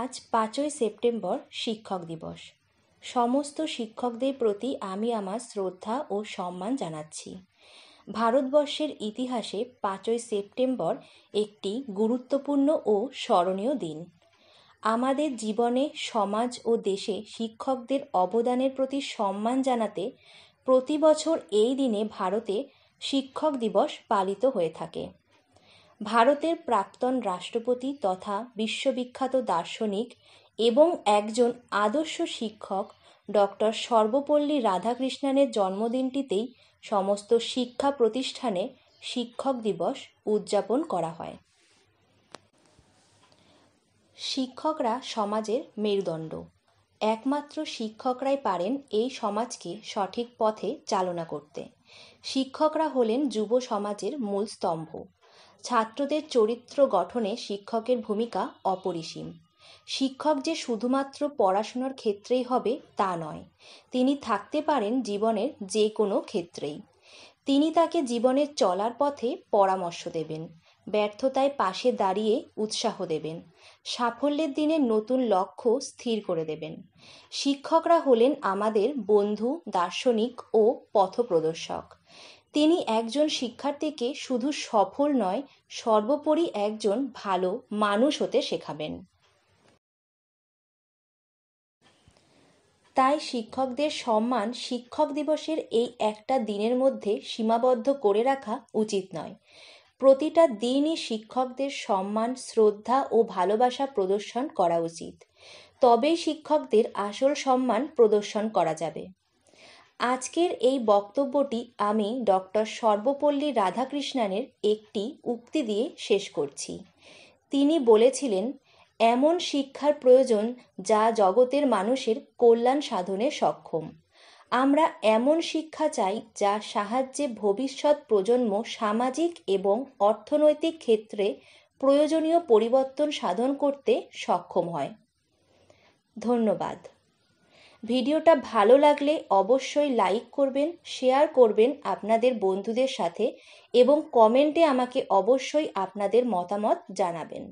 আজ পাঁচই সেপ্টেম্বর শিক্ষক দিবস সমস্ত শিক্ষকদের প্রতি আমি আমার শ্রদ্ধা ও সম্মান জানাচ্ছি ভারতবর্ষের ইতিহাসে পাঁচই সেপ্টেম্বর একটি গুরুত্বপূর্ণ ও স্মরণীয় দিন আমাদের জীবনে সমাজ ও দেশে শিক্ষকদের অবদানের প্রতি সম্মান জানাতে প্রতি বছর এই দিনে ভারতে শিক্ষক দিবস পালিত হয়ে থাকে ভারতের প্রাক্তন রাষ্ট্রপতি তথা বিশ্ববিখ্যাত দার্শনিক এবং একজন আদর্শ শিক্ষক ডক্টর সর্বপল্লী রাধাকৃষ্ণণের জন্মদিনটিতেই সমস্ত শিক্ষা প্রতিষ্ঠানে শিক্ষক দিবস উদযাপন করা হয় শিক্ষকরা সমাজের মেরুদণ্ড একমাত্র শিক্ষকরাই পারেন এই সমাজকে সঠিক পথে চালনা করতে শিক্ষকরা হলেন যুব সমাজের মূল স্তম্ভ ছাত্রদের চরিত্র গঠনে শিক্ষকের ভূমিকা অপরিসীম শিক্ষক যে শুধুমাত্র পড়াশুনোর ক্ষেত্রেই হবে তা নয় তিনি থাকতে পারেন জীবনের যে কোনো ক্ষেত্রেই তিনি তাকে জীবনের চলার পথে পরামর্শ দেবেন ব্যর্থতায় পাশে দাঁড়িয়ে উৎসাহ দেবেন সাফল্যের দিনে নতুন লক্ষ্য স্থির করে দেবেন শিক্ষকরা হলেন আমাদের বন্ধু দার্শনিক ও পথপ্রদর্শক তিনি একজন শিক্ষার্থীকে শুধু সফল নয় সর্বোপরি একজন ভালো মানুষ হতে শেখাবেন তাই শিক্ষকদের সম্মান শিক্ষক দিবসের এই একটা দিনের মধ্যে সীমাবদ্ধ করে রাখা উচিত নয় প্রতিটা দিনই শিক্ষকদের সম্মান শ্রদ্ধা ও ভালোবাসা প্রদর্শন করা উচিত তবেই শিক্ষকদের আসল সম্মান প্রদর্শন করা যাবে আজকের এই বক্তব্যটি আমি ডক্টর সর্বপল্লী রাধাকৃষ্ণানের একটি উক্তি দিয়ে শেষ করছি তিনি বলেছিলেন এমন শিক্ষার প্রয়োজন যা জগতের মানুষের কল্যাণ সাধনে সক্ষম আমরা এমন শিক্ষা চাই যা সাহায্যে ভবিষ্যৎ প্রজন্ম সামাজিক এবং অর্থনৈতিক ক্ষেত্রে প্রয়োজনীয় পরিবর্তন সাধন করতে সক্ষম হয় ধন্যবাদ ভিডিওটা ভালো লাগলে অবশ্যই লাইক করবেন শেয়ার করবেন আপনাদের বন্ধুদের সাথে এবং কমেন্টে আমাকে অবশ্যই আপনাদের মতামত জানাবেন